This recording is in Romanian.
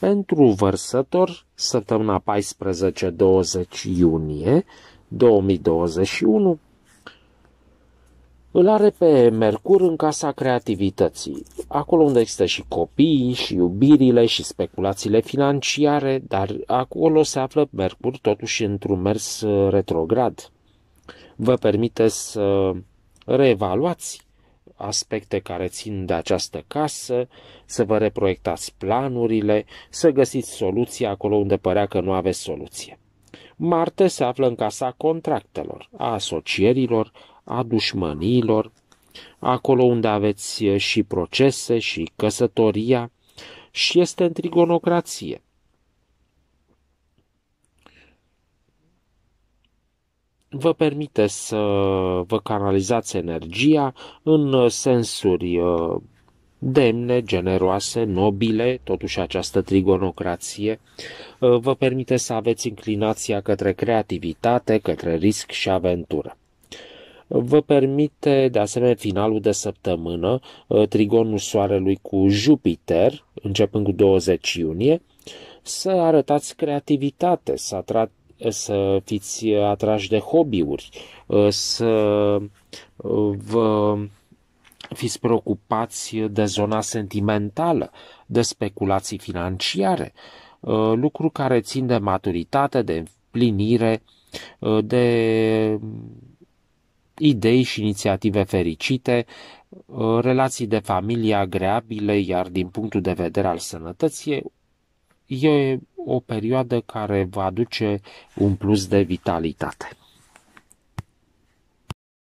pentru vărsător săptămâna 14-20 iunie 2021 îl are pe Mercur în casa creativității, acolo unde există și copiii, și iubirile, și speculațiile financiare, dar acolo se află Mercur totuși într-un mers retrograd. Vă permite să reevaluați aspecte care țin de această casă, să vă reproiectați planurile, să găsiți soluția acolo unde părea că nu aveți soluție. Marte se află în casa contractelor, a asocierilor, a dușmăniilor, acolo unde aveți și procese și căsătoria, și este în trigonocrație. vă permite să vă canalizați energia în sensuri uh, demne, generoase, nobile, totuși această trigonocrație uh, vă permite să aveți inclinația către creativitate, către risc și aventură. Vă permite, de asemenea, finalul de săptămână, uh, trigonul Soarelui cu Jupiter, începând cu 20 iunie, să arătați creativitate, să, atrat, să fiți atrași de hobby-uri, să vă fiți preocupați de zona sentimentală, de speculații financiare, lucru care țin de maturitate, de împlinire, de idei și inițiative fericite, relații de familie agreabile, iar din punctul de vedere al sănătății, e o perioadă care va aduce un plus de vitalitate.